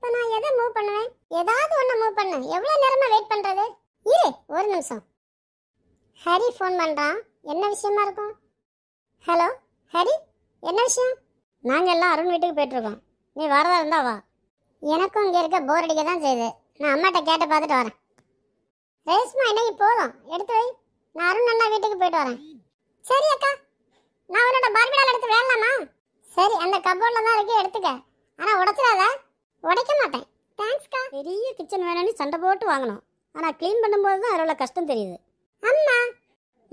இப்போ நான் எதை மூவ் பண்ணுவேன் ஏதாவது ஒன்று மூவ் பண்ணு எவ்வளோ நேரமாக வெயிட் பண்ணுறது இரு ஒரு நிமிஷம் ஹரி ஃபோன் பண்ணுறான் என்ன விஷயமா இருக்கும் ஹலோ ஹரி என்ன விஷயம் நாங்கள் எல்லாம் அருண் வீட்டுக்கு போயிட்டுருக்கோம் நீ வரதா இருந்தா வா எனக்கும் இங்கே இருக்க போர் அடிக்க தான் செய்யுது நான் அம்மாட்ட கேட்டு பார்த்துட்டு வரேன் ரேஷ்மா இன்னைக்கு போதும் எடுத்து வை நான் அருண் அண்ணா வீட்டுக்கு போயிட்டு வரேன் சரி அக்கா நான் உன்னோட பார்பிடால் எடுத்து வேணாமா சரி அந்த கபோர்டில் தான் இருக்கு எடுத்துக்க ஆனால் உடச்சிடாத உடைக்க மாட்டேன் தேங்க்ஸ்க்கா பெரிய கிச்சன் வேணும்னு சண்டை போட்டு வாங்கணும் ஆனால் க்ளீன் பண்ணும்போது தான் அதில் கஷ்டம் தெரியுது அம்மா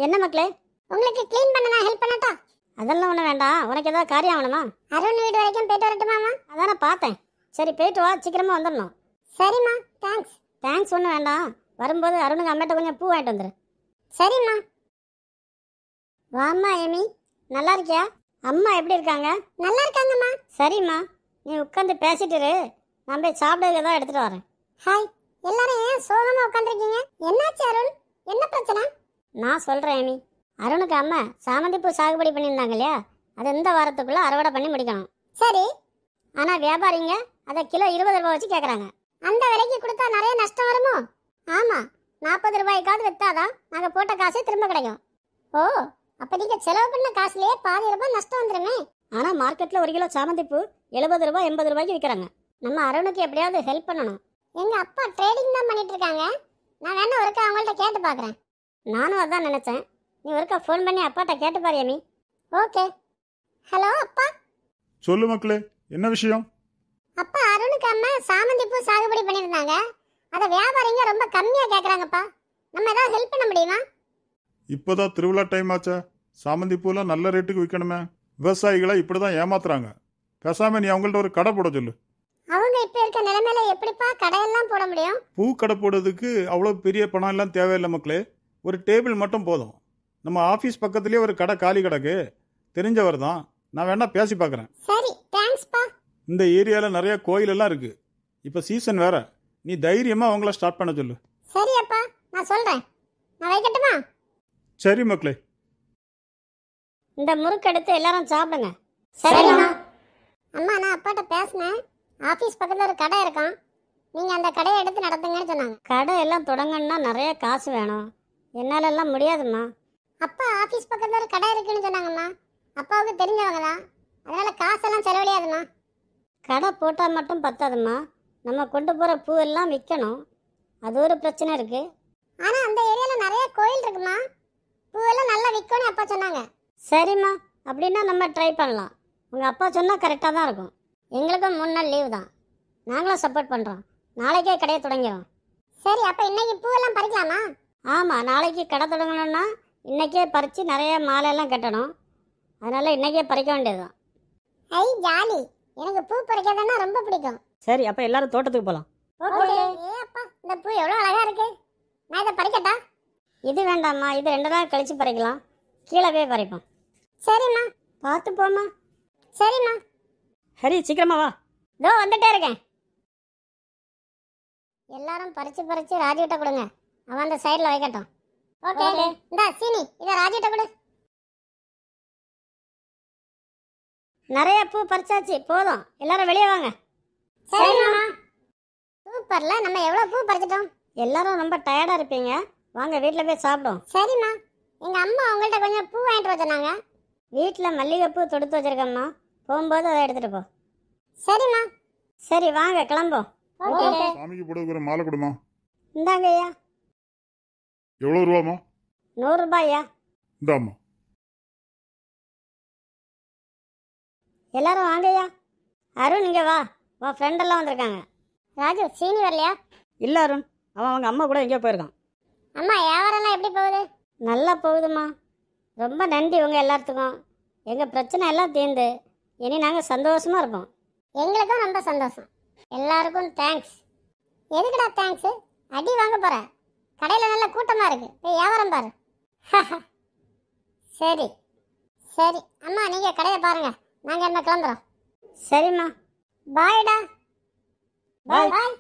என்ன மக்களே உங்களுக்கு க்ளீன் பண்ண நான் ஹெல்ப் பண்ணட்டா அதெல்லாம் ஒன்றும் வேண்டாம் உனக்கு ஏதாவது காரியம் ஆகணுமா அருண் வீடு வரைக்கும் போயிட்டு வரட்டுமாமா அதானே பார்த்தேன் சரி போயிட்டு வா சீக்கிரமாக வந்துடணும் சரிம்மா தேங்க்ஸ் தேங்க்ஸ் ஒன்றும் வேண்டாம் வரும்போது அருணுக்கு அம்மாட்ட கொஞ்சம் பூ வாங்கிட்டு வந்துடு சரிம்மா வாம்மா ஏமி நல்லா இருக்கியா அம்மா எப்படி இருக்காங்க நல்லா இருக்காங்கம்மா சரிம்மா நீ உட்காந்து பேசிட்டு நான் போய் சாப்பிடல தான் எடுத்துட்டு வரேன் ஹாய் எல்லாரும் ஏன் சோகமா உட்காந்துருக்கீங்க என்னாச்சு அருண் என்ன பிரச்சனை நான் சொல்கிறேன் அமி அருணுக்கு அம்மா சாமந்திப்பூ சாகுபடி பண்ணியிருந்தாங்க இல்லையா அது இந்த வாரத்துக்குள்ளே அறுவடை பண்ணி முடிக்கணும் சரி ஆனால் வியாபாரிங்க அதை கிலோ இருபது ரூபா வச்சு கேட்குறாங்க அந்த விலைக்கு கொடுத்தா நிறைய நஷ்டம் வருமோ ஆமாம் நாற்பது ரூபாய்க்காவது விற்றாதான் நாங்கள் போட்ட காசே திரும்ப கிடைக்கும் ஓ அப்போ நீங்கள் செலவு பண்ண காசுலேயே பாதி ரூபாய் நஷ்டம் வந்துருமே ஆனால் மார்க்கெட்டில் ஒரு கிலோ சாமந்திப்பூ எழுபது ரூபா எண்பது ரூபாய்க்கு விற்கிறாங்க நம்ம அருணுக்கு எப்படியாவது ஹெல்ப் பண்ணணும் எங்கள் அப்பா ட்ரேடிங் தான் பண்ணிட்டு இருக்காங்க நான் வேணா ஒருக்கா அவங்கள்ட்ட கேட்டு பார்க்குறேன் நானும் அதான் நினச்சேன் நீ ஒருக்கா ஃபோன் பண்ணி அப்பாட்ட கேட்டு பாரு ஓகே ஹலோ அப்பா சொல்லு மக்களே என்ன விஷயம் அப்பா அருணுக்கு அம்மா சாமந்தி பூ சாகுபடி பண்ணியிருந்தாங்க அதை வியாபாரிங்க ரொம்ப கம்மியாக கேட்குறாங்கப்பா நம்ம ஏதாவது ஹெல்ப் பண்ண முடியுமா இப்போதான் திருவிழா டைம் ஆச்சா சாமந்தி பூலாம் நல்ல ரேட்டுக்கு விற்கணுமே விவசாயிகளை இப்படி தான் ஏமாத்துறாங்க பேசாமல் நீ அவங்கள்ட்ட ஒரு கடை போட சொல்லு அவங்க இப்ப இருக்க நிலைமையில எப்படிப்பா கடையெல்லாம் போட முடியும் பூ கடை போடுறதுக்கு அவ்வளோ பெரிய பணம் எல்லாம் தேவையில்லை மக்களே ஒரு டேபிள் மட்டும் போதும் நம்ம ஆஃபீஸ் பக்கத்துலேயே ஒரு கடை காலி கிடக்கு தெரிஞ்சவர் தான் நான் வேணால் பேசி பார்க்குறேன் சரி தேங்க்ஸ்ப்பா இந்த ஏரியாவில் நிறைய கோயிலெல்லாம் இருக்குது இப்போ சீசன் வேற நீ தைரியமாக அவங்கள ஸ்டார்ட் பண்ண சொல்லு சரி அப்பா நான் சொல்கிறேன் நான் வைக்கட்டுமா சரி மக்களே இந்த முறுக்கு எடுத்து எல்லாரும் சாப்பிடுங்க சரிங்கம்மா அம்மா நான் அப்பாட்ட பேசினேன் ஆஃபீஸ் பக்கத்தில் ஒரு கடை இருக்கான் நீங்கள் அந்த கடையை எடுத்து நடத்துங்கன்னு சொன்னாங்க கடை எல்லாம் தொடங்கன்னா நிறைய காசு வேணும் என்னால் எல்லாம் முடியாதும்மா அப்பா ஆஃபீஸ் பக்கத்தில் ஒரு கடை இருக்குன்னு சொன்னாங்கம்மா அப்பாவுக்கு தெரிஞ்சவங்க தான் அதனால் காசெல்லாம் செலவழியாதும்மா கடை போட்டால் மட்டும் பத்தாதும்மா நம்ம கொண்டு போகிற பூ எல்லாம் விற்கணும் அது ஒரு பிரச்சனை இருக்குது ஆனால் அந்த ஏரியாவில் நிறைய ட்ரை பண்ணலாம் உங்கள் அப்பா சொன்னால் கரெக்டாக தான் இருக்கும் எங்களுக்கும் மூணு நாள் லீவு தான் நாங்களும் சப்போர்ட் பண்ணுறோம் நாளைக்கே கடையை தொடங்கிடும் சரி அப்போ இன்றைக்கி பூவெல்லாம் பறிக்கலாமா ஆமாம் நாளைக்கு கடை தொடங்கணும்னா இன்றைக்கே பறித்து நிறைய மாலையெல்லாம் கட்டணும் அதனால் இன்றைக்கே பறிக்க வேண்டியதுதான் ஐ ஜாலி எனக்கு பூ பறிக்கிறதுனா ரொம்ப பிடிக்கும் சரி அப்போ எல்லாரும் தோட்டத்துக்கு போகலாம் ஏ அப்பா இந்த பூ எவ்வளோ அழகாக இருக்கு நான் இதை பறிக்கட்டா இது வேண்டாம்மா இது ரெண்டு நாள் கழித்து பறிக்கலாம் கீழே போய் பறிப்போம் சரிம்மா பார்த்து போமா சரிம்மா ஹரி சீக்கிரமா வா தோ வந்துட்டே இருக்கேன் எல்லாரும் பறிச்சு பறிச்சு ராஜுகிட்ட கொடுங்க அவன் அந்த சைடில் வைக்கட்டும் ஓகே இந்த சீனி இதை கிட்ட கொடு நிறைய பூ பறிச்சாச்சு போதும் எல்லாரும் வெளியே வாங்க சரிம்மா சூப்பர்ல நம்ம எவ்வளோ பூ பறிச்சிட்டோம் எல்லாரும் ரொம்ப டயர்டாக இருப்பீங்க வாங்க வீட்டில் போய் சாப்பிடுவோம் சரிம்மா எங்கள் அம்மா உங்கள்கிட்ட கொஞ்சம் பூ வாங்கிட்டு வந்தாங்க வீட்டில் மல்லிகைப்பூ தொடுத்து வச்சிருக்கம்மா போகும்போது அதை எடுத்துட்டு போ சரிம்மா சரி வாங்க கிளம்போ சாமிக்கு போடுற மாலை கொடுமா இந்தாங்க ஐயா எவ்வளோ ரூபாமா நூறுரூபா ஐயா இந்தாமா எல்லாரும் வாங்க ஐயா அருண் இங்கே வா உன் ஃப்ரெண்டெல்லாம் வந்திருக்காங்க ராஜு சீனி வரலையா இல்லை அருண் அவன் அவங்க அம்மா கூட எங்கேயோ போயிருக்கான் அம்மா வியாபாரம்லாம் எப்படி போகுது நல்லா போகுதுமா ரொம்ப நன்றி உங்கள் எல்லாத்துக்கும் எங்கள் பிரச்சனை எல்லாம் தீர்ந்து இனி நாங்கள் சந்தோஷமாக இருப்போம் எங்களுக்கும் ரொம்ப சந்தோஷம் எல்லாருக்கும் தேங்க்ஸ் எதுக்குடா தேங்க்ஸு அடி வாங்க போகிற கடையில் நல்ல கூட்டமாக இருக்குது போய் வியாபாரம் பாரு சரி சரி அம்மா நீங்கள் கடையை பாருங்கள் நாங்கள் என்ன கிளம்புறோம் சரிம்மா பாய்டா பாய் பாய்